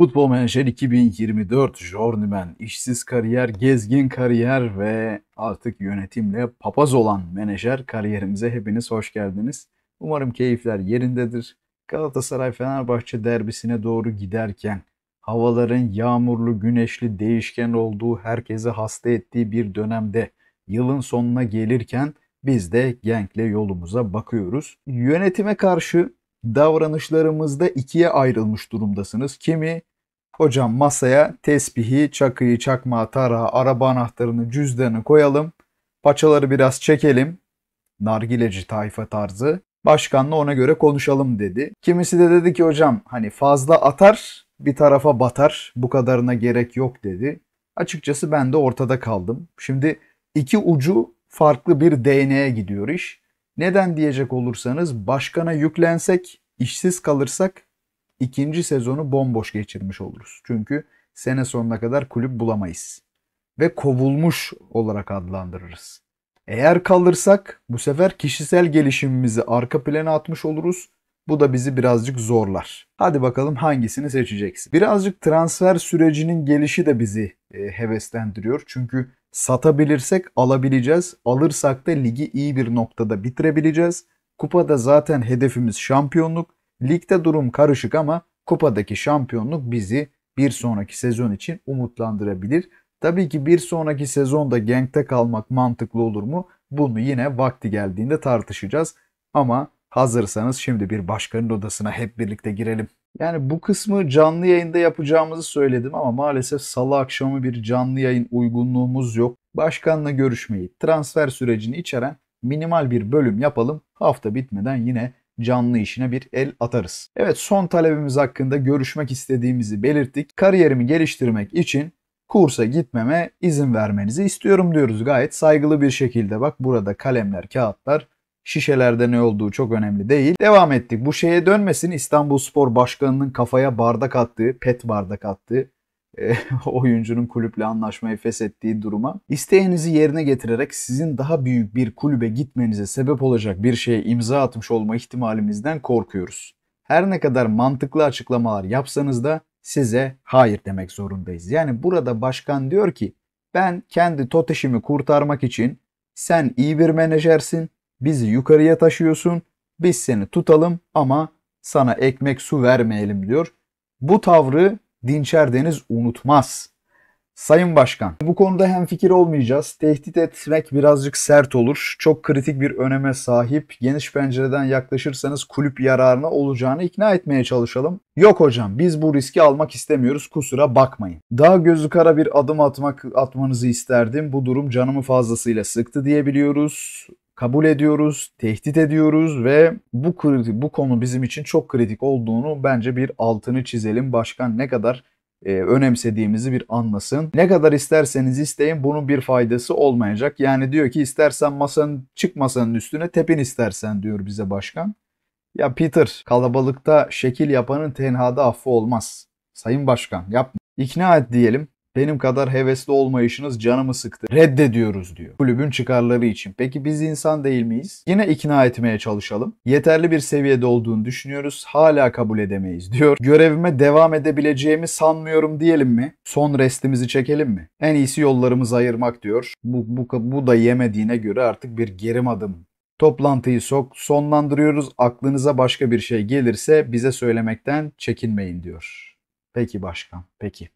Futbol Menajer 2024 Jornimen, işsiz kariyer, gezgin kariyer ve artık yönetimle papaz olan menajer kariyerimize hepiniz hoş geldiniz. Umarım keyifler yerindedir. Galatasaray Fenerbahçe derbisine doğru giderken havaların yağmurlu, güneşli, değişken olduğu, herkese hasta ettiği bir dönemde yılın sonuna gelirken biz de Genk'le yolumuza bakıyoruz. Yönetime karşı davranışlarımızda ikiye ayrılmış durumdasınız. Kimi hocam masaya tesbihi, çakıyı, çakma, tara, araba anahtarını, cüzdanı koyalım. Paçaları biraz çekelim. Nargileci tayfa tarzı. Başkanla ona göre konuşalım dedi. Kimisi de dedi ki hocam hani fazla atar bir tarafa batar bu kadarına gerek yok dedi. Açıkçası ben de ortada kaldım. Şimdi iki ucu farklı bir DNA gidiyor iş. Neden diyecek olursanız başkana yüklensek, işsiz kalırsak ikinci sezonu bomboş geçirmiş oluruz. Çünkü sene sonuna kadar kulüp bulamayız. Ve kovulmuş olarak adlandırırız. Eğer kalırsak bu sefer kişisel gelişimimizi arka plana atmış oluruz. Bu da bizi birazcık zorlar. Hadi bakalım hangisini seçeceksin. Birazcık transfer sürecinin gelişi de bizi e, heveslendiriyor. Çünkü Satabilirsek alabileceğiz. Alırsak da ligi iyi bir noktada bitirebileceğiz. Kupada zaten hedefimiz şampiyonluk. Ligde durum karışık ama kupadaki şampiyonluk bizi bir sonraki sezon için umutlandırabilir. Tabii ki bir sonraki sezonda genkte kalmak mantıklı olur mu? Bunu yine vakti geldiğinde tartışacağız. Ama hazırsanız şimdi bir başkanın odasına hep birlikte girelim. Yani bu kısmı canlı yayında yapacağımızı söyledim ama maalesef salı akşamı bir canlı yayın uygunluğumuz yok. Başkanla görüşmeyi, transfer sürecini içeren minimal bir bölüm yapalım. Hafta bitmeden yine canlı işine bir el atarız. Evet son talebimiz hakkında görüşmek istediğimizi belirttik. Kariyerimi geliştirmek için kursa gitmeme izin vermenizi istiyorum diyoruz gayet saygılı bir şekilde. Bak burada kalemler, kağıtlar Şişelerde ne olduğu çok önemli değil. Devam ettik. Bu şeye dönmesin İstanbul Spor Başkanı'nın kafaya bardak attığı, pet bardak attığı e, oyuncunun kulüple anlaşmayı feshettiği duruma. İsteğinizi yerine getirerek sizin daha büyük bir kulübe gitmenize sebep olacak bir şeye imza atmış olma ihtimalimizden korkuyoruz. Her ne kadar mantıklı açıklamalar yapsanız da size hayır demek zorundayız. Yani burada başkan diyor ki ben kendi toteşimi kurtarmak için sen iyi bir menajersin, Bizi yukarıya taşıyorsun. Biz seni tutalım ama sana ekmek su vermeyelim diyor. Bu tavrı Dinçer Deniz unutmaz. Sayın Başkan, bu konuda hem fikir olmayacağız. Tehdit etmek birazcık sert olur. Çok kritik bir öneme sahip. Geniş pencereden yaklaşırsanız kulüp yararına olacağını ikna etmeye çalışalım. Yok hocam, biz bu riski almak istemiyoruz. Kusura bakmayın. Daha gözü kara bir adım atmak atmanızı isterdim. Bu durum canımı fazlasıyla sıktı diyebiliyoruz kabul ediyoruz, tehdit ediyoruz ve bu bu konu bizim için çok kritik olduğunu bence bir altını çizelim. Başkan ne kadar e, önemsediğimizi bir anlasın. Ne kadar isterseniz isteyin bunun bir faydası olmayacak. Yani diyor ki istersen masanın çık masanın üstüne tepin istersen diyor bize başkan. Ya Peter kalabalıkta şekil yapanın tenhada affı olmaz. Sayın Başkan yapma. İkna et diyelim. Benim kadar hevesli olmayışınız canımı sıktı. Reddediyoruz diyor. Kulübün çıkarları için. Peki biz insan değil miyiz? Yine ikna etmeye çalışalım. Yeterli bir seviyede olduğunu düşünüyoruz. Hala kabul edemeyiz diyor. Görevime devam edebileceğimi sanmıyorum diyelim mi? Son restimizi çekelim mi? En iyisi yollarımızı ayırmak diyor. Bu, bu, bu da yemediğine göre artık bir gerim adım Toplantıyı sok, sonlandırıyoruz. Aklınıza başka bir şey gelirse bize söylemekten çekinmeyin diyor. Peki başkan, peki.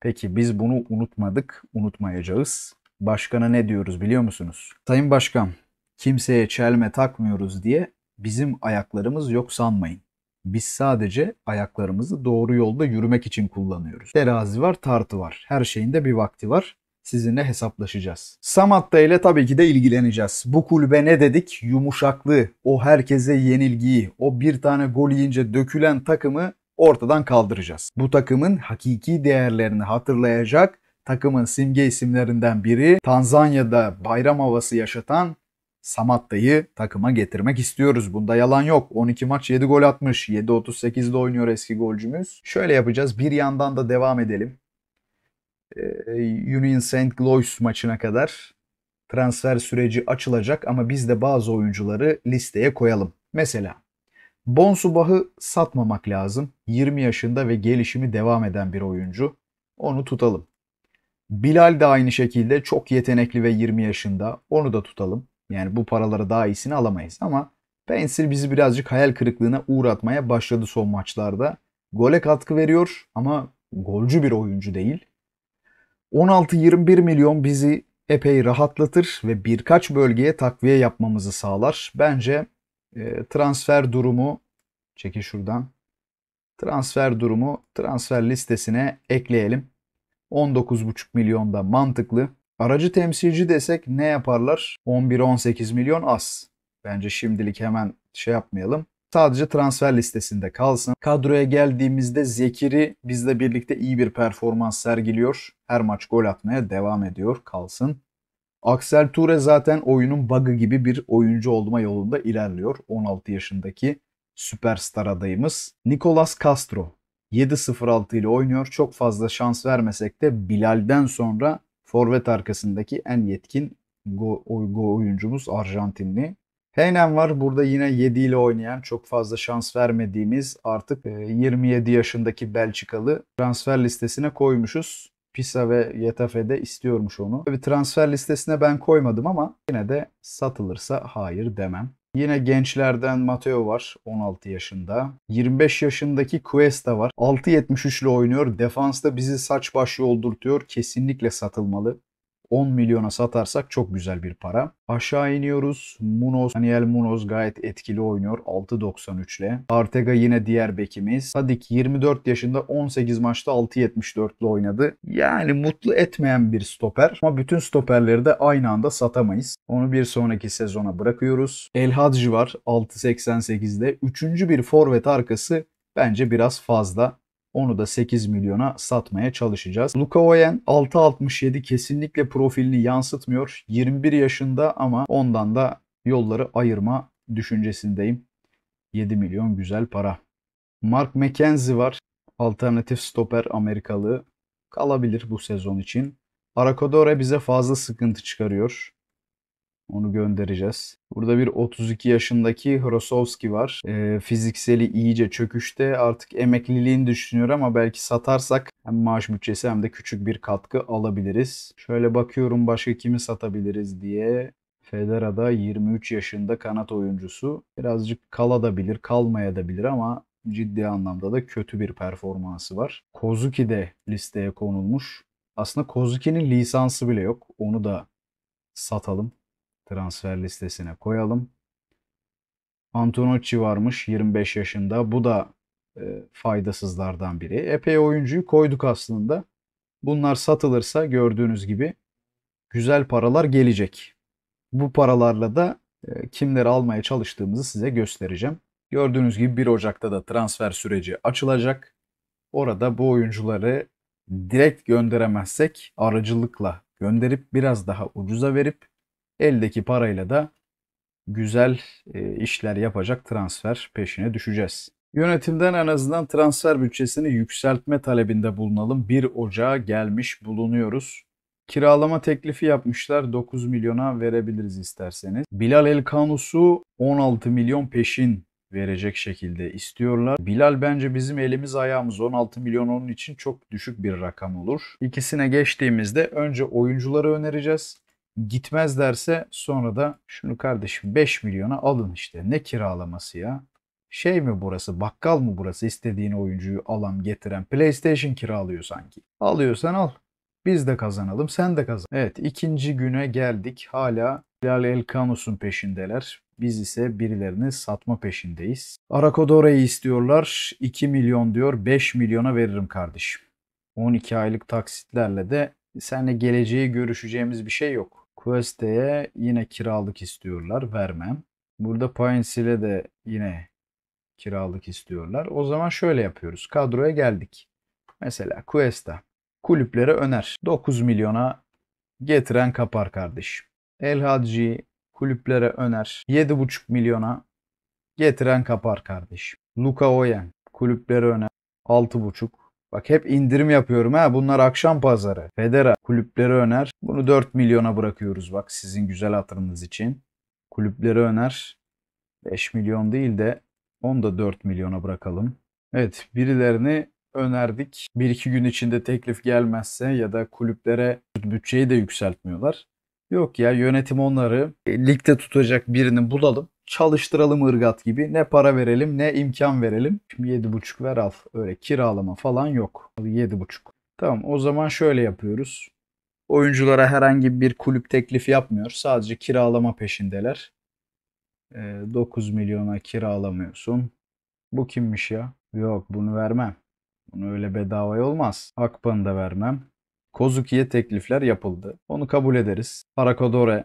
Peki biz bunu unutmadık, unutmayacağız. Başkana ne diyoruz biliyor musunuz? Sayın Başkan, kimseye çelme takmıyoruz diye bizim ayaklarımız yok sanmayın. Biz sadece ayaklarımızı doğru yolda yürümek için kullanıyoruz. Terazi var, tartı var. Her şeyin de bir vakti var. Sizinle hesaplaşacağız. Samatta ile tabii ki de ilgileneceğiz. Bu kulübe ne dedik? Yumuşaklığı, o herkese yenilgiyi, o bir tane gol yiyince dökülen takımı ortadan kaldıracağız. Bu takımın hakiki değerlerini hatırlayacak takımın simge isimlerinden biri Tanzanya'da bayram havası yaşatan Samatta'yı takıma getirmek istiyoruz. Bunda yalan yok. 12 maç 7 gol atmış. 7-38 7.38'de oynuyor eski golcümüz. Şöyle yapacağız. Bir yandan da devam edelim. Ee, Union St. Louis maçına kadar transfer süreci açılacak ama biz de bazı oyuncuları listeye koyalım. Mesela Bonsubah'ı satmamak lazım. 20 yaşında ve gelişimi devam eden bir oyuncu. Onu tutalım. Bilal de aynı şekilde çok yetenekli ve 20 yaşında. Onu da tutalım. Yani bu paraları daha iyisini alamayız ama Pencil bizi birazcık hayal kırıklığına uğratmaya başladı son maçlarda. Gole katkı veriyor ama golcü bir oyuncu değil. 16-21 milyon bizi epey rahatlatır ve birkaç bölgeye takviye yapmamızı sağlar. Bence e, transfer durumu çeki şuradan. Transfer durumu transfer listesine ekleyelim. 19,5 milyon da mantıklı. Aracı temsilci desek ne yaparlar? 11-18 milyon az. Bence şimdilik hemen şey yapmayalım. Sadece transfer listesinde kalsın. Kadroya geldiğimizde Zekiri bizle birlikte iyi bir performans sergiliyor. Her maç gol atmaya devam ediyor. Kalsın. Axel Ture zaten oyunun bug'ı gibi bir oyuncu olma yolunda ilerliyor. 16 yaşındaki süperstar adayımız. Nicolas Castro 7-0-6 ile oynuyor. Çok fazla şans vermesek de Bilal'den sonra forvet arkasındaki en yetkin go, go oyuncumuz Arjantinli. Heynen var burada yine 7 ile oynayan çok fazla şans vermediğimiz artık 27 e, yaşındaki Belçikalı transfer listesine koymuşuz. Pisa ve Yetafe'de istiyormuş onu. Bir transfer listesine ben koymadım ama yine de satılırsa hayır demem. Yine gençlerden Mateo var 16 yaşında. 25 yaşındaki Cuesta var. 6.73 ile oynuyor. Defansta bizi saç baş yoldurtuyor. Kesinlikle satılmalı. 10 milyona satarsak çok güzel bir para. Aşağı iniyoruz. Munoz, Daniel Munoz gayet etkili oynuyor 6.93 ile. Artega yine diğer bekimiz. Sadik 24 yaşında 18 maçta 6.74 ile oynadı. Yani mutlu etmeyen bir stoper ama bütün stoperleri de aynı anda satamayız. Onu bir sonraki sezona bırakıyoruz. El Hadji var 6.88'de. Üçüncü bir forvet arkası bence biraz fazla. Onu da 8 milyona satmaya çalışacağız. Luka Oyen 6.67 kesinlikle profilini yansıtmıyor. 21 yaşında ama ondan da yolları ayırma düşüncesindeyim. 7 milyon güzel para. Mark McKenzie var. Alternatif stoper Amerikalı kalabilir bu sezon için. Arakodore bize fazla sıkıntı çıkarıyor. Onu göndereceğiz. Burada bir 32 yaşındaki Hrosovski var. E, fizikseli iyice çöküşte. Artık emekliliğini düşünüyor ama belki satarsak hem maaş bütçesi hem de küçük bir katkı alabiliriz. Şöyle bakıyorum başka kimi satabiliriz diye. Federa'da 23 yaşında kanat oyuncusu. Birazcık kalabilir, kalmayabilir ama ciddi anlamda da kötü bir performansı var. Kozuki de listeye konulmuş. Aslında Kozuki'nin lisansı bile yok. Onu da satalım transfer listesine koyalım. Antonocci varmış 25 yaşında. Bu da e, faydasızlardan biri. Epey oyuncuyu koyduk aslında. Bunlar satılırsa gördüğünüz gibi güzel paralar gelecek. Bu paralarla da e, kimleri almaya çalıştığımızı size göstereceğim. Gördüğünüz gibi 1 Ocak'ta da transfer süreci açılacak. Orada bu oyuncuları direkt gönderemezsek aracılıkla gönderip biraz daha ucuza verip Eldeki parayla da güzel e, işler yapacak transfer peşine düşeceğiz. Yönetimden en azından transfer bütçesini yükseltme talebinde bulunalım. 1 Ocağa gelmiş bulunuyoruz. Kiralama teklifi yapmışlar. 9 milyona verebiliriz isterseniz. Bilal Elkanusu 16 milyon peşin verecek şekilde istiyorlar. Bilal bence bizim elimiz ayağımız 16 milyon onun için çok düşük bir rakam olur. İkisine geçtiğimizde önce oyuncuları önereceğiz gitmezlerse sonra da şunu kardeşim 5 milyona alın işte ne kiralaması ya. Şey mi burası bakkal mı burası istediğin oyuncuyu alan getiren PlayStation kiralıyor sanki. Alıyorsan al. Biz de kazanalım sen de kazan. Evet ikinci güne geldik hala Hilal El Kanus'un peşindeler. Biz ise birilerini satma peşindeyiz. Arakodora'yı istiyorlar. 2 milyon diyor 5 milyona veririm kardeşim. 12 aylık taksitlerle de seninle geleceği görüşeceğimiz bir şey yok. Queste'ye yine kiralık istiyorlar. Vermem. Burada Pains'ile de yine kiralık istiyorlar. O zaman şöyle yapıyoruz. Kadroya geldik. Mesela Cuesta kulüplere öner. 9 milyona getiren kapar kardeş. El Hadji kulüplere öner. 7,5 milyona getiren kapar kardeş. Luka Oyen kulüplere öner. 6,5. Bak hep indirim yapıyorum ha. Bunlar akşam pazarı. Federa kulüpleri öner. Bunu 4 milyona bırakıyoruz bak sizin güzel hatırınız için. Kulüpleri öner. 5 milyon değil de onu da 4 milyona bırakalım. Evet birilerini önerdik. Bir iki gün içinde teklif gelmezse ya da kulüplere bütçeyi de yükseltmiyorlar. Yok ya yönetim onları e, ligde tutacak birini bulalım çalıştıralım ırgat gibi. Ne para verelim ne imkan verelim. Şimdi 7,5 ver al. Öyle kiralama falan yok. 7,5. Tamam o zaman şöyle yapıyoruz. Oyunculara herhangi bir kulüp teklif yapmıyor. Sadece kiralama peşindeler. E, ee, 9 milyona kiralamıyorsun. Bu kimmiş ya? Yok bunu vermem. Bunu öyle bedavaya olmaz. Akban'ı da vermem. Kozuki'ye teklifler yapıldı. Onu kabul ederiz. Parakodore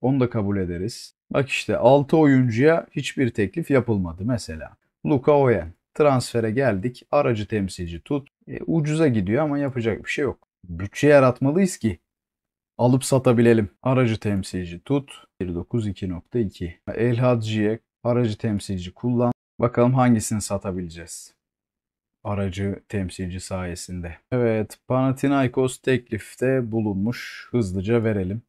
onu da kabul ederiz. Bak işte 6 oyuncuya hiçbir teklif yapılmadı mesela. Luka Oyen. Transfere geldik. Aracı temsilci tut. E, ucuza gidiyor ama yapacak bir şey yok. Bütçe yaratmalıyız ki alıp satabilelim. Aracı temsilci tut. 192.2. El Hacı'ya aracı temsilci kullan. Bakalım hangisini satabileceğiz. Aracı temsilci sayesinde. Evet Panathinaikos teklifte bulunmuş. Hızlıca verelim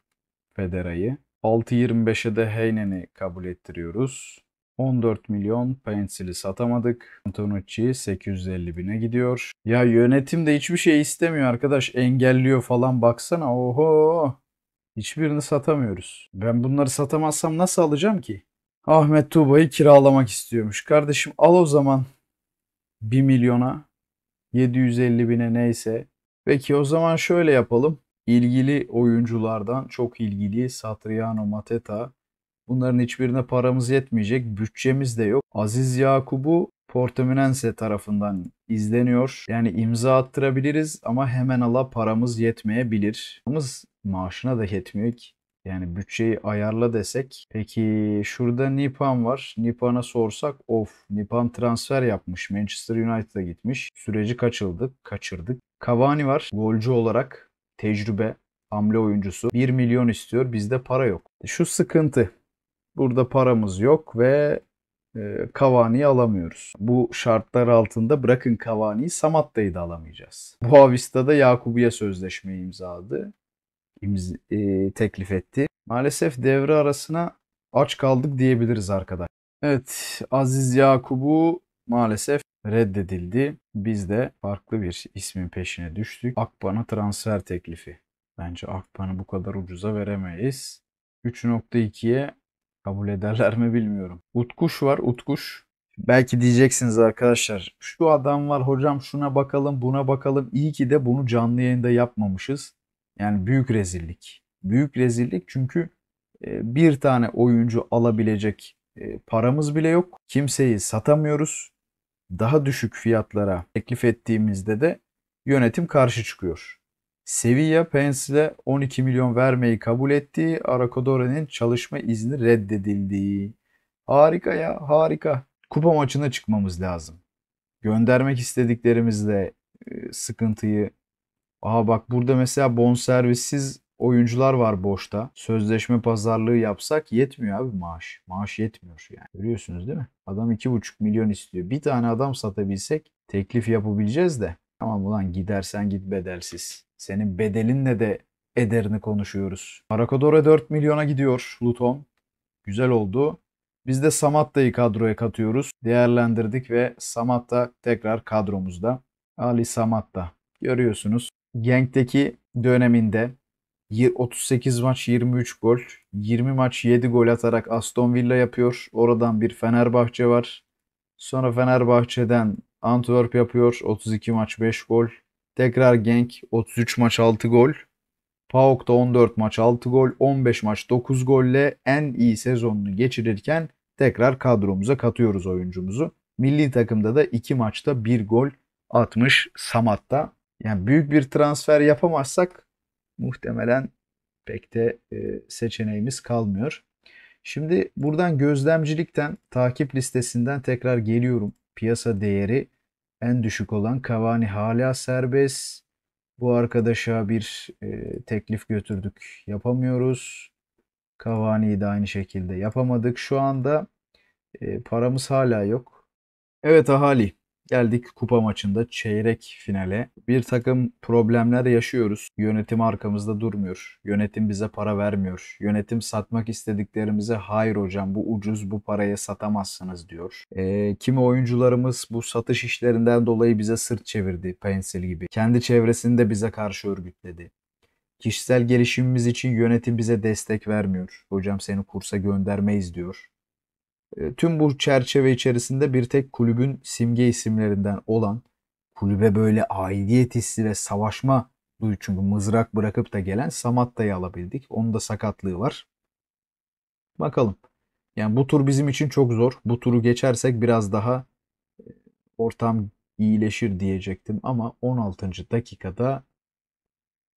Federa'yı. 6.25'e de Heynen'i kabul ettiriyoruz. 14 milyon Pensil'i satamadık. Antonucci 850 bine gidiyor. Ya yönetim de hiçbir şey istemiyor arkadaş. Engelliyor falan baksana. Oho. Hiçbirini satamıyoruz. Ben bunları satamazsam nasıl alacağım ki? Ahmet Tuğba'yı kiralamak istiyormuş. Kardeşim al o zaman 1 milyona 750 bine neyse. Peki o zaman şöyle yapalım ilgili oyunculardan çok ilgili Satriano Mateta. Bunların hiçbirine paramız yetmeyecek, bütçemiz de yok. Aziz Yakub'u Portominense tarafından izleniyor. Yani imza attırabiliriz ama hemen ala paramız yetmeyebilir. Paramız maaşına da yetmiyor ki. Yani bütçeyi ayarla desek. Peki şurada Nipan var. Nipan'a sorsak of Nipan transfer yapmış. Manchester United'a gitmiş. Süreci kaçıldık, kaçırdık. Cavani var golcü olarak tecrübe, hamle oyuncusu 1 milyon istiyor. Bizde para yok. Şu sıkıntı. Burada paramız yok ve e, Cavani'yi alamıyoruz. Bu şartlar altında bırakın Cavani'yi Samatta'yı da alamayacağız. Boavista'da Yakubu'ya sözleşmeyi imzaladı. İmz e, teklif etti. Maalesef devre arasına aç kaldık diyebiliriz arkadaş. Evet Aziz Yakubu maalesef reddedildi. Biz de farklı bir ismin peşine düştük. Akban'a transfer teklifi. Bence Akban'ı bu kadar ucuza veremeyiz. 3.2'ye kabul ederler mi bilmiyorum. Utkuş var Utkuş. Belki diyeceksiniz arkadaşlar şu adam var hocam şuna bakalım buna bakalım. İyi ki de bunu canlı yayında yapmamışız. Yani büyük rezillik. Büyük rezillik çünkü e, bir tane oyuncu alabilecek e, paramız bile yok. Kimseyi satamıyoruz daha düşük fiyatlara teklif ettiğimizde de yönetim karşı çıkıyor. Sevilla Pence'le 12 milyon vermeyi kabul ettiği, Aracodore'nin çalışma izni reddedildiği. Harika ya, harika. Kupa maçına çıkmamız lazım. Göndermek istediklerimizle e, sıkıntıyı Aa bak burada mesela bonservissiz Oyuncular var boşta. Sözleşme pazarlığı yapsak yetmiyor abi maaş. Maaş yetmiyor yani. Görüyorsunuz değil mi? Adam 2,5 milyon istiyor. Bir tane adam satabilsek teklif yapabileceğiz de. Tamam ulan gidersen git bedelsiz. Senin bedelinle de ederini konuşuyoruz. Marakadora 4 milyona gidiyor Luton. Güzel oldu. Biz de Samatta'yı kadroya katıyoruz. Değerlendirdik ve Samatta tekrar kadromuzda. Ali Samatta. Görüyorsunuz. Genk'teki döneminde 38 maç 23 gol, 20 maç 7 gol atarak Aston Villa yapıyor. Oradan bir Fenerbahçe var. Sonra Fenerbahçe'den Antwerp yapıyor. 32 maç 5 gol. Tekrar Genk 33 maç 6 gol. PAOK da 14 maç 6 gol, 15 maç 9 golle en iyi sezonunu geçirirken tekrar kadromuza katıyoruz oyuncumuzu. Milli takımda da 2 maçta 1 gol atmış Samat'ta. Yani büyük bir transfer yapamazsak muhtemelen pek de e, seçeneğimiz kalmıyor. Şimdi buradan gözlemcilikten takip listesinden tekrar geliyorum. Piyasa değeri en düşük olan Cavani hala serbest. Bu arkadaşa bir e, teklif götürdük. Yapamıyoruz. Cavani'yi de aynı şekilde yapamadık. Şu anda e, paramız hala yok. Evet ahali geldik kupa maçında çeyrek finale. Bir takım problemler yaşıyoruz. Yönetim arkamızda durmuyor. Yönetim bize para vermiyor. Yönetim satmak istediklerimize hayır hocam bu ucuz bu paraya satamazsınız diyor. E, kimi oyuncularımız bu satış işlerinden dolayı bize sırt çevirdi Pensil gibi. Kendi çevresini de bize karşı örgütledi. Kişisel gelişimimiz için yönetim bize destek vermiyor. Hocam seni kursa göndermeyiz diyor. Ee, tüm bu çerçeve içerisinde bir tek kulübün simge isimlerinden olan kulübe böyle aidiyet hissi ve savaşma duyu çünkü mızrak bırakıp da gelen Samatta'yı alabildik. Onun da sakatlığı var. Bakalım. Yani bu tur bizim için çok zor. Bu turu geçersek biraz daha e, ortam iyileşir diyecektim ama 16. dakikada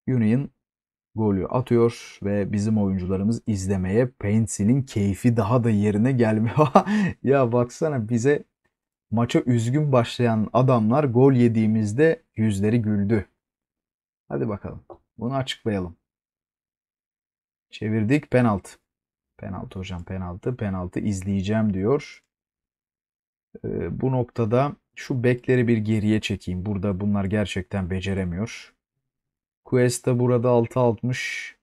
Union golü atıyor ve bizim oyuncularımız izlemeye Paintsy'nin keyfi daha da yerine gelmiyor. ya baksana bize maça üzgün başlayan adamlar gol yediğimizde yüzleri güldü. Hadi bakalım. Bunu açıklayalım. Çevirdik penaltı. Penaltı hocam penaltı. Penaltı izleyeceğim diyor. Ee, bu noktada şu bekleri bir geriye çekeyim. Burada bunlar gerçekten beceremiyor. Quest'te burada 6.60.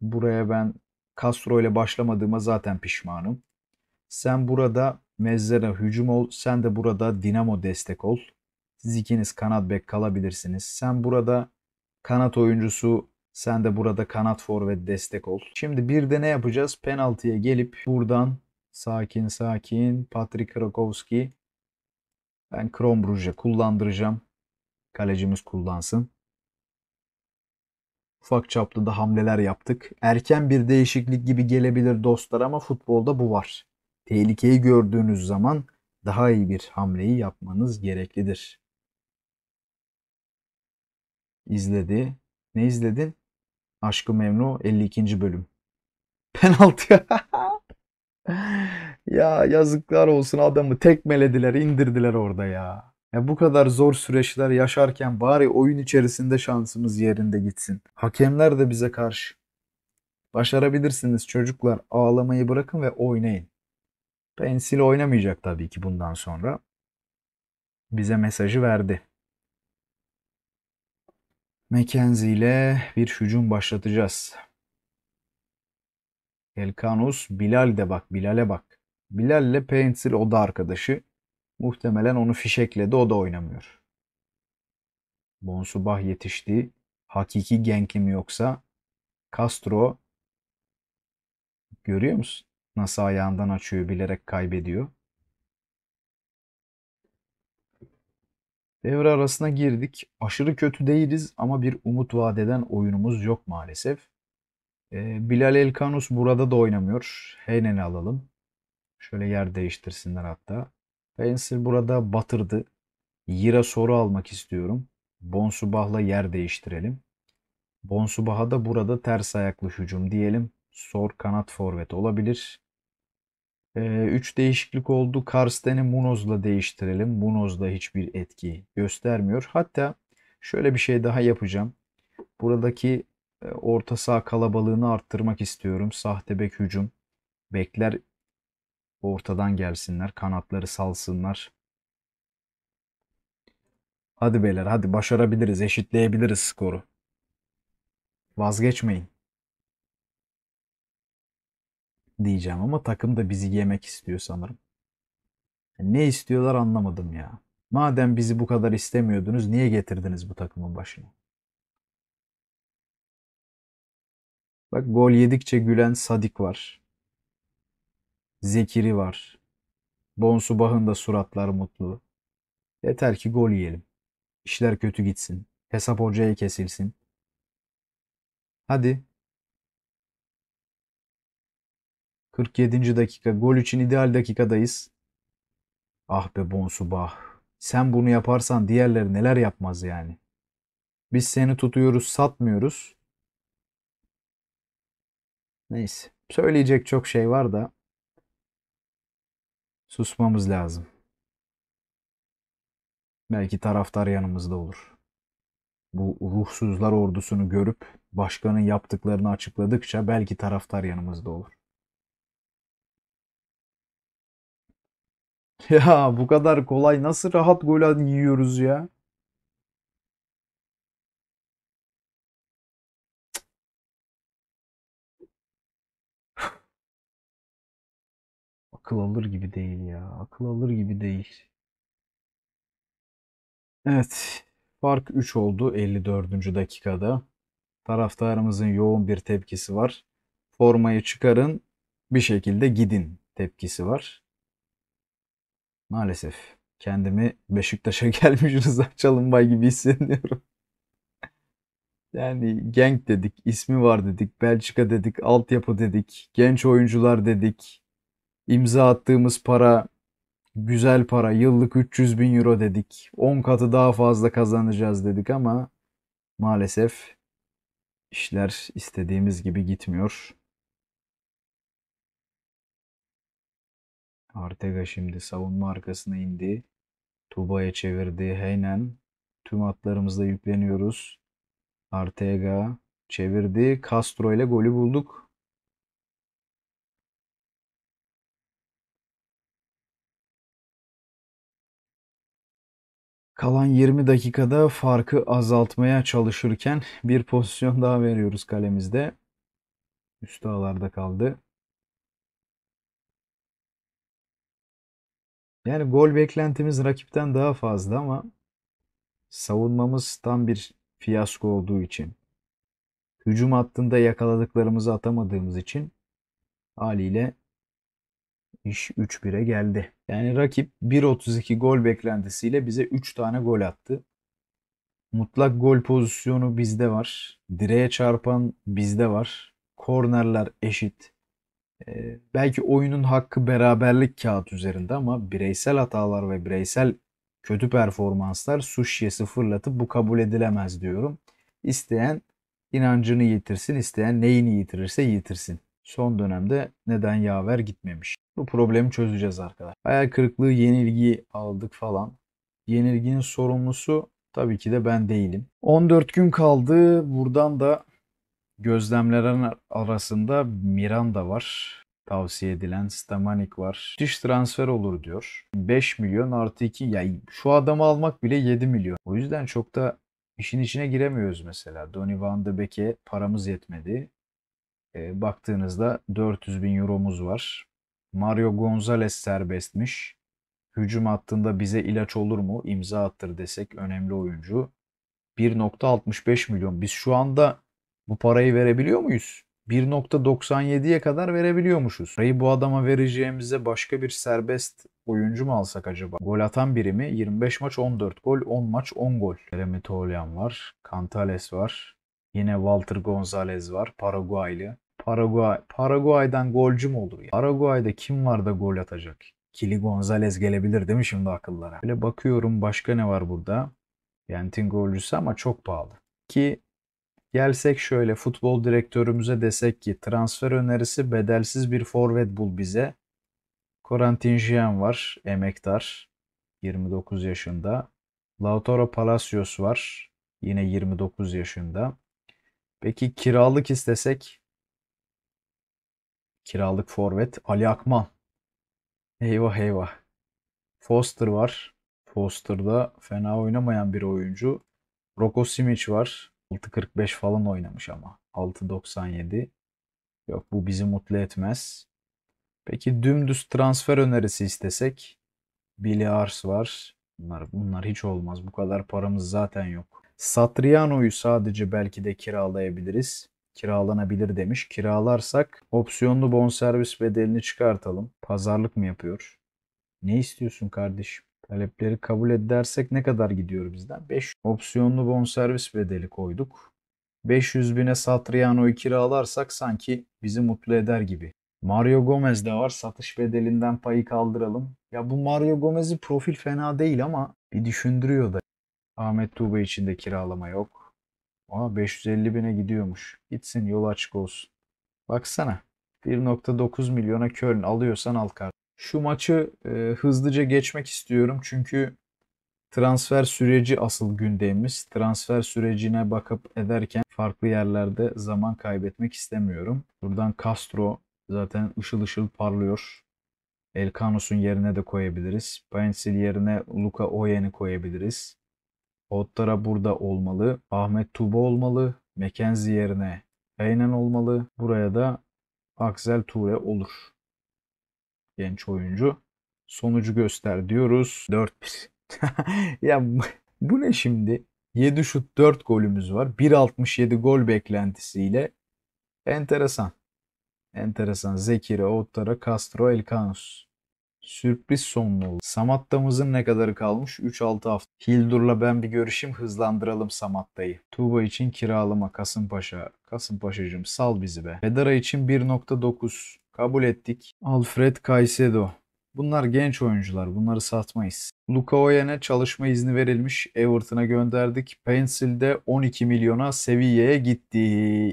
Buraya ben Castro ile başlamadığıma zaten pişmanım. Sen burada Mezzera hücum ol. Sen de burada Dinamo destek ol. Siz ikiniz kanat bek kalabilirsiniz. Sen burada kanat oyuncusu sen de burada kanat forvet destek ol. Şimdi bir de ne yapacağız? Penaltıya gelip buradan sakin sakin Patrick Krakowski ben Krom Brugge kullandıracağım. Kalecimiz kullansın ufak çaplı da hamleler yaptık. Erken bir değişiklik gibi gelebilir dostlar ama futbolda bu var. Tehlikeyi gördüğünüz zaman daha iyi bir hamleyi yapmanız gereklidir. İzledi. Ne izledin? Aşkı Memnu 52. bölüm. Penaltı ya yazıklar olsun adamı tekmelediler, indirdiler orada ya. Ya bu kadar zor süreçler yaşarken bari oyun içerisinde şansımız yerinde gitsin. Hakemler de bize karşı. Başarabilirsiniz çocuklar. Ağlamayı bırakın ve oynayın. Pensil oynamayacak tabii ki bundan sonra. Bize mesajı verdi. Mackenzie ile bir hücum başlatacağız. Elkanus, Bilal de bak, Bilal'e bak. Bilal Bilal'le Pensil da arkadaşı. Muhtemelen onu fişekledi, o da oynamıyor. Bonsubah yetişti. Hakiki Genkli mi yoksa? Castro görüyor musun? Nasıl ayağından açıyor bilerek kaybediyor. Devre arasına girdik. Aşırı kötü değiliz ama bir umut vadeden oyunumuz yok maalesef. Ee, Bilal Elkanus burada da oynamıyor. Heynen'i alalım. Şöyle yer değiştirsinler hatta. Pansir burada batırdı. Yira soru almak istiyorum. Bonsubah'la yer değiştirelim. Bonsubah'a da burada ters ayaklı hücum diyelim. Sor kanat forvet olabilir. 3 ee, üç değişiklik oldu. Karsten'i Munoz'la değiştirelim. Munoz da hiçbir etki göstermiyor. Hatta şöyle bir şey daha yapacağım. Buradaki e, orta saha kalabalığını arttırmak istiyorum. Sahte bek hücum. Bekler Ortadan gelsinler. Kanatları salsınlar. Hadi beyler hadi başarabiliriz. Eşitleyebiliriz skoru. Vazgeçmeyin. Diyeceğim ama takım da bizi yemek istiyor sanırım. Ne istiyorlar anlamadım ya. Madem bizi bu kadar istemiyordunuz niye getirdiniz bu takımın başına? Bak gol yedikçe gülen Sadik var. Zekiri var. Bonsubah'ın da suratlar mutlu. Yeter ki gol yiyelim. İşler kötü gitsin. Hesap hocaya kesilsin. Hadi. 47. dakika. Gol için ideal dakikadayız. Ah be Bonsubah. Sen bunu yaparsan diğerleri neler yapmaz yani. Biz seni tutuyoruz, satmıyoruz. Neyse. Söyleyecek çok şey var da susmamız lazım. Belki taraftar yanımızda olur. Bu ruhsuzlar ordusunu görüp başkanın yaptıklarını açıkladıkça belki taraftar yanımızda olur. Ya bu kadar kolay nasıl rahat gol yiyoruz ya? akıl alır gibi değil ya. Akıl alır gibi değil. Evet. Fark 3 oldu 54. dakikada. Taraftarımızın yoğun bir tepkisi var. Formayı çıkarın, bir şekilde gidin tepkisi var. Maalesef kendimi Beşiktaş'a gelmiş Rıza Çalınbay gibi hissediyorum. Yani genk dedik, ismi var dedik, Belçika dedik, altyapı dedik, genç oyuncular dedik imza attığımız para güzel para. Yıllık 300 bin euro dedik. 10 katı daha fazla kazanacağız dedik ama maalesef işler istediğimiz gibi gitmiyor. Artega şimdi savunma arkasına indi. Tuba'ya çevirdi. Heynen. Tüm atlarımızla yükleniyoruz. Artega çevirdi. Castro ile golü bulduk. Kalan 20 dakikada farkı azaltmaya çalışırken bir pozisyon daha veriyoruz kalemizde. Üst ağlarda kaldı. Yani gol beklentimiz rakipten daha fazla ama savunmamız tam bir fiyasko olduğu için. Hücum hattında yakaladıklarımızı atamadığımız için haliyle iş 3-1'e geldi. Yani rakip 1.32 gol beklentisiyle bize 3 tane gol attı. Mutlak gol pozisyonu bizde var. Direğe çarpan bizde var. Kornerler eşit. Ee, belki oyunun hakkı beraberlik kağıt üzerinde ama bireysel hatalar ve bireysel kötü performanslar Suşyes'i fırlatıp bu kabul edilemez diyorum. İsteyen inancını yitirsin, isteyen neyini yitirirse yitirsin. Son dönemde neden yaver gitmemiş? Bu problemi çözeceğiz arkadaşlar. Hayal kırıklığı yenilgi aldık falan. Yenilginin sorumlusu tabii ki de ben değilim. 14 gün kaldı. Buradan da gözlemlerin arasında Miranda var. Tavsiye edilen Stamanik var. Diş transfer olur diyor. 5 milyon artı 2. Yani şu adamı almak bile 7 milyon. O yüzden çok da işin içine giremiyoruz mesela. Donny Van de Beek'e paramız yetmedi. E, baktığınızda 400 bin euromuz var. Mario Gonzalez serbestmiş. Hücum hattında bize ilaç olur mu? İmza attır desek önemli oyuncu. 1.65 milyon. Biz şu anda bu parayı verebiliyor muyuz? 1.97'ye kadar verebiliyormuşuz. Parayı bu adama vereceğimize başka bir serbest oyuncu mu alsak acaba? Gol atan biri mi? 25 maç 14 gol, 10 maç 10 gol. Jeremy Tolyan var, Cantales var. Yine Walter Gonzalez var, Paraguaylı. Paraguay. Paraguay'dan golcü mü olur ya? Paraguay'da kim var da gol atacak? Kili Gonzalez gelebilir değil mi şimdi akıllara? Böyle bakıyorum başka ne var burada? Yentin golcüsü ama çok pahalı. Ki gelsek şöyle futbol direktörümüze desek ki transfer önerisi bedelsiz bir forvet bul bize. Korantinjian var, emektar. 29 yaşında. Lautaro Palacios var. Yine 29 yaşında. Peki kiralık istesek Kiralık forvet Ali Akman. Eyvah eyvah. Foster var. Foster'da fena oynamayan bir oyuncu. Roko Simic var. 6.45 falan oynamış ama. 6.97. Yok bu bizi mutlu etmez. Peki dümdüz transfer önerisi istesek. Billy Ars var. Bunlar, bunlar hiç olmaz. Bu kadar paramız zaten yok. Satriano'yu sadece belki de kiralayabiliriz kiralanabilir demiş. Kiralarsak opsiyonlu bonservis bedelini çıkartalım. Pazarlık mı yapıyor? Ne istiyorsun kardeşim? Talepleri kabul edersek ne kadar gidiyor bizden? 5 opsiyonlu bonservis bedeli koyduk. 500 bine Satriano'yu kiralarsak sanki bizi mutlu eder gibi. Mario Gomez de var. Satış bedelinden payı kaldıralım. Ya bu Mario Gomez'i profil fena değil ama bir düşündürüyor da. Ahmet Tuğba için de kiralama yok. Aa 550 bine gidiyormuş. Gitsin yolu açık olsun. Baksana 1.9 milyona Köln alıyorsan al kart. Şu maçı e, hızlıca geçmek istiyorum çünkü transfer süreci asıl gündemimiz. Transfer sürecine bakıp ederken farklı yerlerde zaman kaybetmek istemiyorum. Buradan Castro zaten ışıl ışıl parlıyor. Elkanus'un yerine de koyabiliriz. Pensil yerine Luka Oyen'i koyabiliriz. Ottara burada olmalı. Ahmet Tuba olmalı. Mackenzie yerine Aynen olmalı. Buraya da Axel Toure olur. Genç oyuncu. Sonucu göster diyoruz. 4-1. ya bu ne şimdi? 7 şut 4 golümüz var. 1.67 gol beklentisiyle enteresan. Enteresan. Zekire, Ottara, Castro, Elkanus. Sürpriz sonlu. oldu. Samatta'mızın ne kadarı kalmış? 3-6 hafta. Hildur'la ben bir görüşeyim hızlandıralım Samatta'yı. Tuğba için kiralama Kasımpaşa. Kasımpaşacığım sal bizi be. Fedara için 1.9. Kabul ettik. Alfred Caicedo. Bunlar genç oyuncular. Bunları satmayız. Luka Oyen'e çalışma izni verilmiş. Everton'a gönderdik. Pencil'de 12 milyona seviyeye gitti.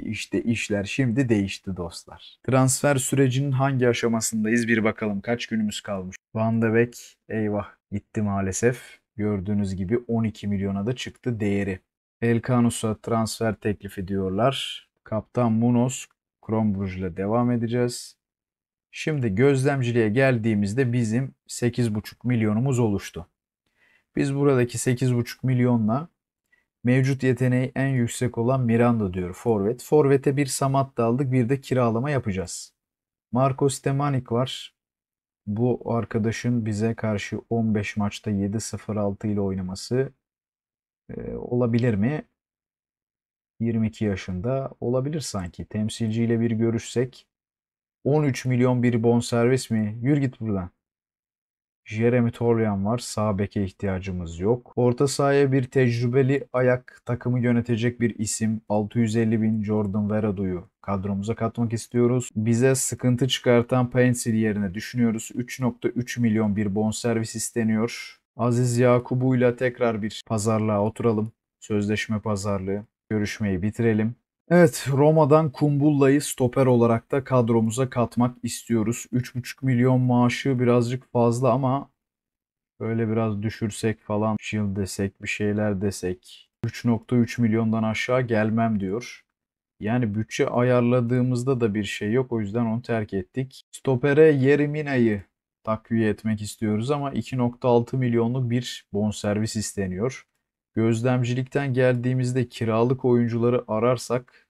İşte işler şimdi değişti dostlar. Transfer sürecinin hangi aşamasındayız bir bakalım. Kaç günümüz kalmış? Van de Beek eyvah gitti maalesef. Gördüğünüz gibi 12 milyona da çıktı değeri. El transfer teklifi diyorlar. Kaptan Munoz, Kronbrugge ile devam edeceğiz. Şimdi gözlemciliğe geldiğimizde bizim 8,5 milyonumuz oluştu. Biz buradaki 8,5 milyonla mevcut yeteneği en yüksek olan Miranda diyor Forvet. Forvet'e bir Samat da aldık bir de kiralama yapacağız. Marco Stemanik var. Bu arkadaşın bize karşı 15 maçta 7-0-6 ile oynaması e, olabilir mi? 22 yaşında olabilir sanki. Temsilciyle bir görüşsek 13 milyon bir bonservis mi? Yürü git buradan. Jeremy Torian var. Sağ beke ihtiyacımız yok. Orta sahaya bir tecrübeli ayak takımı yönetecek bir isim. 650 bin Jordan Veradu'yu kadromuza katmak istiyoruz. Bize sıkıntı çıkartan Pensil yerine düşünüyoruz. 3.3 milyon bir bonservis isteniyor. Aziz Yakubu ile tekrar bir pazarlığa oturalım. Sözleşme pazarlığı. Görüşmeyi bitirelim. Evet Roma'dan Kumbulla'yı stoper olarak da kadromuza katmak istiyoruz. 3,5 milyon maaşı birazcık fazla ama böyle biraz düşürsek falan yıl desek bir şeyler desek 3.3 milyondan aşağı gelmem diyor. Yani bütçe ayarladığımızda da bir şey yok o yüzden onu terk ettik. Stopere Yerimina'yı takviye etmek istiyoruz ama 2.6 milyonluk bir bonservis isteniyor. Gözlemcilikten geldiğimizde kiralık oyuncuları ararsak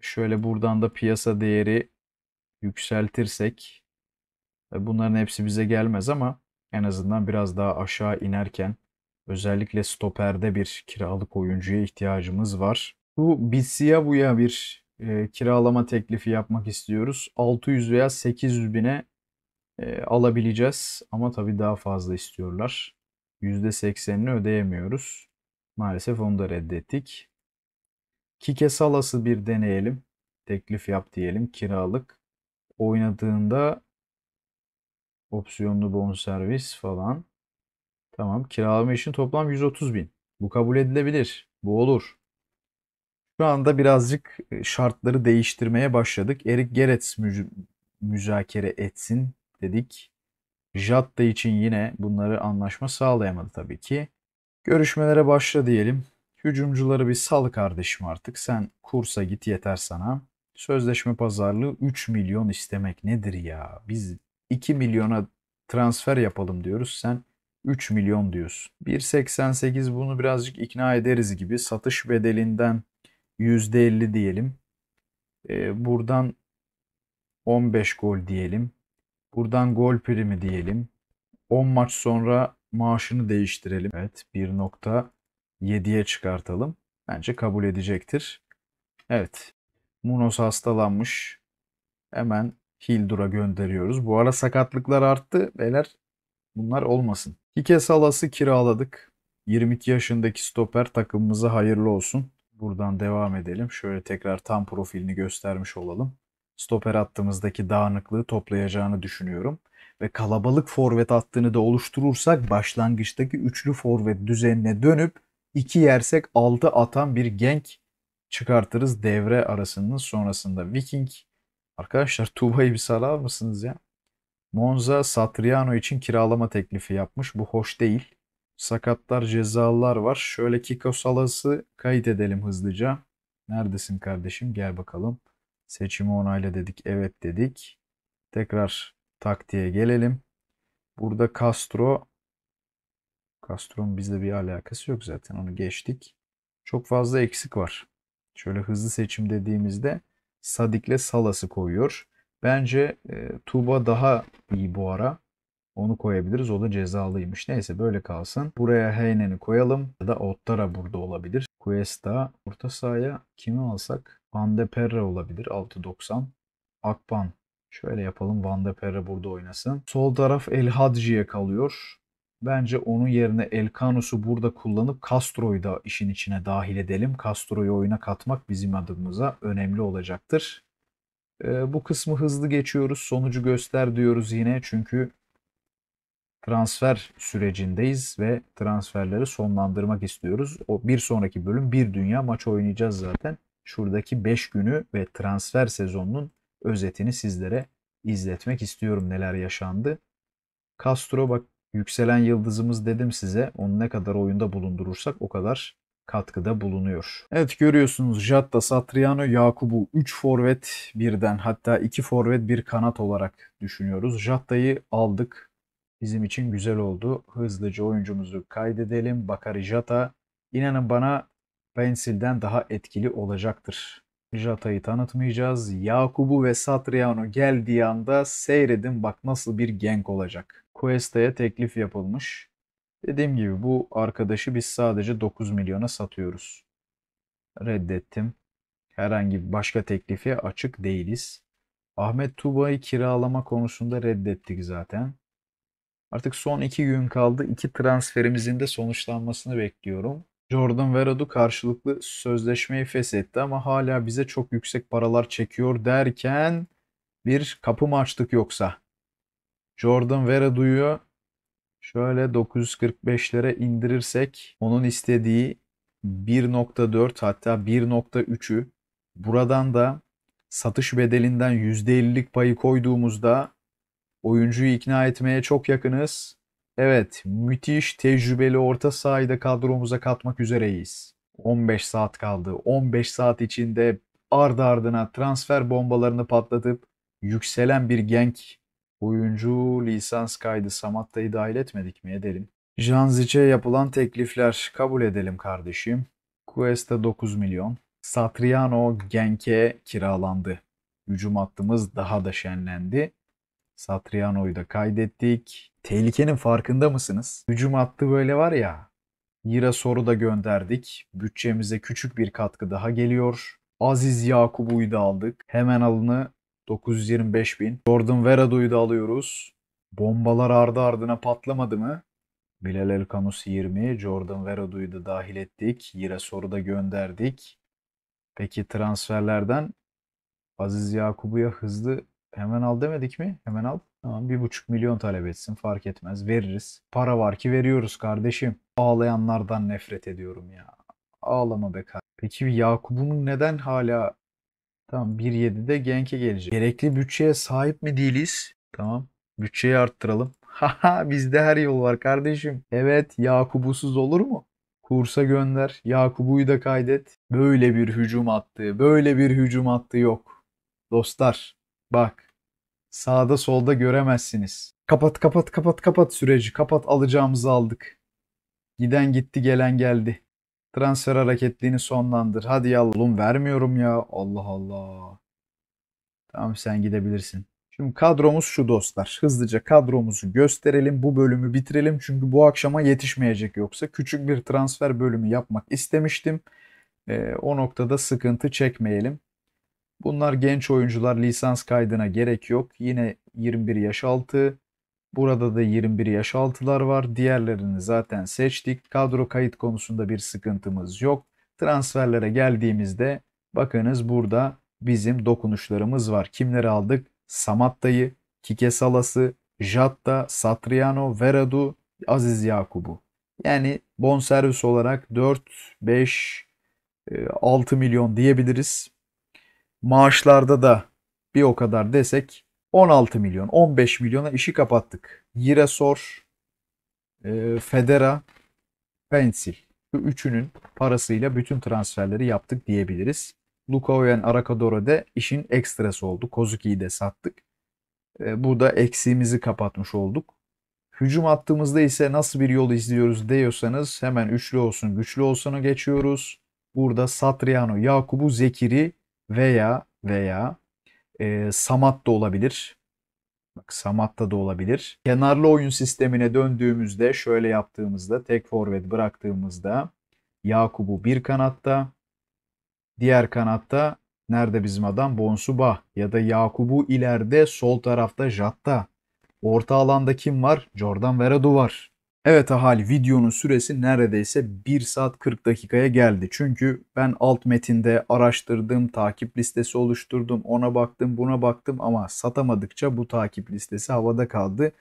şöyle buradan da piyasa değeri yükseltirsek e, bunların hepsi bize gelmez ama en azından biraz daha aşağı inerken özellikle stoperde bir kiralık oyuncuya ihtiyacımız var. Bu buya bir e, kiralama teklifi yapmak istiyoruz. 600 veya 800 bine e, alabileceğiz ama tabii daha fazla istiyorlar. %80'ini ödeyemiyoruz. Maalesef onu da reddettik. Kike Salas'ı bir deneyelim. Teklif yap diyelim. Kiralık. Oynadığında opsiyonlu bonservis falan. Tamam. Kiralama için toplam 130 bin. Bu kabul edilebilir. Bu olur. Şu anda birazcık e, şartları değiştirmeye başladık. Erik Gerets müz müzakere etsin dedik. Jatta için yine bunları anlaşma sağlayamadı tabii ki. Görüşmelere başla diyelim. Hücumcuları bir sal kardeşim artık. Sen kursa git yeter sana. Sözleşme pazarlığı 3 milyon istemek nedir ya? Biz 2 milyona transfer yapalım diyoruz. Sen 3 milyon diyorsun. 1.88 bunu birazcık ikna ederiz gibi. Satış bedelinden %50 diyelim. Ee, buradan 15 gol diyelim. Buradan gol primi diyelim. 10 maç sonra maaşını değiştirelim. Evet 1.7'ye çıkartalım. Bence kabul edecektir. Evet. Munoz hastalanmış. Hemen Hildur'a gönderiyoruz. Bu ara sakatlıklar arttı. Beyler bunlar olmasın. Hike Salas'ı kiraladık. 22 yaşındaki stoper takımımıza hayırlı olsun. Buradan devam edelim. Şöyle tekrar tam profilini göstermiş olalım stoper attığımızdaki dağınıklığı toplayacağını düşünüyorum. Ve kalabalık forvet attığını da oluşturursak başlangıçtaki üçlü forvet düzenine dönüp iki yersek altı atan bir genk çıkartırız devre arasının sonrasında. Viking arkadaşlar Tuba'yı bir sarar mısınız ya? Monza Satriano için kiralama teklifi yapmış. Bu hoş değil. Sakatlar, cezalar var. Şöyle Kiko Salas'ı kayıt edelim hızlıca. Neredesin kardeşim? Gel bakalım. Seçimi onayla dedik. Evet dedik. Tekrar taktiğe gelelim. Burada Castro Castro'nun bizle bir alakası yok zaten. Onu geçtik. Çok fazla eksik var. Şöyle hızlı seçim dediğimizde Sadik'le Salas'ı koyuyor. Bence e, Tuba daha iyi bu ara. Onu koyabiliriz. O da cezalıymış. Neyse böyle kalsın. Buraya Heynen'i koyalım. Ya da Ottara burada olabilir. Cuesta orta sahaya kimi alsak? Van de Perre olabilir 6.90. Akban şöyle yapalım Van de Perre burada oynasın. Sol taraf El Hadji'ye kalıyor. Bence onun yerine El Canusu burada kullanıp Castro'yu da işin içine dahil edelim. Castro'yu oyuna katmak bizim adımıza önemli olacaktır. E, bu kısmı hızlı geçiyoruz. Sonucu göster diyoruz yine. Çünkü transfer sürecindeyiz ve transferleri sonlandırmak istiyoruz. O bir sonraki bölüm bir dünya maç oynayacağız zaten şuradaki 5 günü ve transfer sezonunun özetini sizlere izletmek istiyorum neler yaşandı. Castro bak yükselen yıldızımız dedim size. Onu ne kadar oyunda bulundurursak o kadar katkıda bulunuyor. Evet görüyorsunuz Jatta, Satriano, Yakubu 3 forvet birden hatta 2 forvet bir kanat olarak düşünüyoruz. Jatta'yı aldık. Bizim için güzel oldu. Hızlıca oyuncumuzu kaydedelim. Bakari Jatta. İnanın bana Pensil'den daha etkili olacaktır. Jata'yı tanıtmayacağız. Yakubu ve Satriano geldiği anda seyredin bak nasıl bir genk olacak. Cuesta'ya teklif yapılmış. Dediğim gibi bu arkadaşı biz sadece 9 milyona satıyoruz. Reddettim. Herhangi başka teklifi açık değiliz. Ahmet Tuba'yı kiralama konusunda reddettik zaten. Artık son 2 gün kaldı. 2 transferimizin de sonuçlanmasını bekliyorum. Jordan Verado karşılıklı sözleşmeyi feshetti ama hala bize çok yüksek paralar çekiyor derken bir kapı mı açtık yoksa? Jordan Verado'yu şöyle 945'lere indirirsek onun istediği 1.4 hatta 1.3'ü buradan da satış bedelinden %50'lik payı koyduğumuzda oyuncuyu ikna etmeye çok yakınız. Evet, müthiş tecrübeli orta sahayı da kadromuza katmak üzereyiz. 15 saat kaldı. 15 saat içinde ardı ardına transfer bombalarını patlatıp yükselen bir genk oyuncu lisans kaydı Samatta'yı dahil etmedik mi edelim. Janzic'e yapılan teklifler kabul edelim kardeşim. Cuesta 9 milyon. Satriano Genk'e kiralandı. Hücum hattımız daha da şenlendi. Satriano'yu da kaydettik. Tehlikenin farkında mısınız? Hücum attı böyle var ya. Yira soru da gönderdik. Bütçemize küçük bir katkı daha geliyor. Aziz Yakubu'yu da aldık. Hemen alını 925 bin. Jordan Verado'yu da alıyoruz. Bombalar ardı ardına patlamadı mı? Bilal Elkanus 20, Jordan Verado'yu da dahil ettik. Yira soru da gönderdik. Peki transferlerden Aziz Yakubu'ya hızlı hemen al demedik mi? Hemen al. Tamam bir buçuk milyon talep etsin fark etmez veririz. Para var ki veriyoruz kardeşim. Ağlayanlardan nefret ediyorum ya. Ağlama be kardeşim. Peki Yakup'un neden hala tamam 1.7'de Genk'e gelecek? Gerekli bütçeye sahip mi değiliz? Tamam bütçeyi arttıralım. Haha bizde her yol var kardeşim. Evet Yakup'usuz olur mu? Kursa gönder. Yakup'uyu da kaydet. Böyle bir hücum attı. Böyle bir hücum attı yok. Dostlar bak Sağda solda göremezsiniz. Kapat kapat kapat kapat süreci. Kapat alacağımızı aldık. Giden gitti gelen geldi. Transfer hareketliğini sonlandır. Hadi yavrum vermiyorum ya. Allah Allah. Tamam sen gidebilirsin. Şimdi kadromuz şu dostlar. Hızlıca kadromuzu gösterelim. Bu bölümü bitirelim. Çünkü bu akşama yetişmeyecek yoksa. Küçük bir transfer bölümü yapmak istemiştim. E, o noktada sıkıntı çekmeyelim. Bunlar genç oyuncular lisans kaydına gerek yok. Yine 21 yaş altı. Burada da 21 yaş altılar var. Diğerlerini zaten seçtik. Kadro kayıt konusunda bir sıkıntımız yok. Transferlere geldiğimizde bakınız burada bizim dokunuşlarımız var. Kimleri aldık? Samatta'yı, Kike Salas'ı, Jatta, Satriano, Veradu, Aziz Yakub'u. Yani bonservis olarak 4, 5, 6 milyon diyebiliriz maaşlarda da bir o kadar desek 16 milyon, 15 milyona işi kapattık. Giresor, e, Federa, Pensil. bu üçünün parasıyla bütün transferleri yaptık diyebiliriz. Luka Lukoyen Arakadora de işin ekstrası oldu. Kozuki'yi de sattık. E, burada eksiğimizi kapatmış olduk. Hücum attığımızda ise nasıl bir yol izliyoruz diyorsanız hemen üçlü olsun güçlü olsuna geçiyoruz. Burada Satriano, Yakubu, Zekiri veya veya e, Samat da olabilir. Bak Samat'ta da olabilir. Kenarlı oyun sistemine döndüğümüzde şöyle yaptığımızda tek forvet bıraktığımızda Yakup'u bir kanatta diğer kanatta nerede bizim adam Bonsuba ya da Yakup'u ileride sol tarafta Jatta. Orta alanda kim var? Jordan Veradu var. Evet ahali videonun süresi neredeyse 1 saat 40 dakikaya geldi. Çünkü ben alt metinde araştırdım, takip listesi oluşturdum, ona baktım, buna baktım ama satamadıkça bu takip listesi havada kaldı.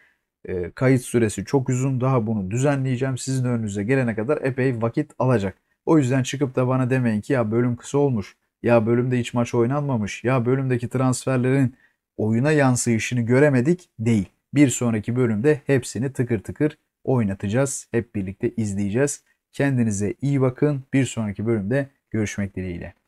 E, kayıt süresi çok uzun. Daha bunu düzenleyeceğim. Sizin önünüze gelene kadar epey vakit alacak. O yüzden çıkıp da bana demeyin ki ya bölüm kısa olmuş. Ya bölümde hiç maç oynanmamış. Ya bölümdeki transferlerin oyuna yansıyışını göremedik değil. Bir sonraki bölümde hepsini tıkır tıkır oynatacağız. Hep birlikte izleyeceğiz. Kendinize iyi bakın. Bir sonraki bölümde görüşmek dileğiyle.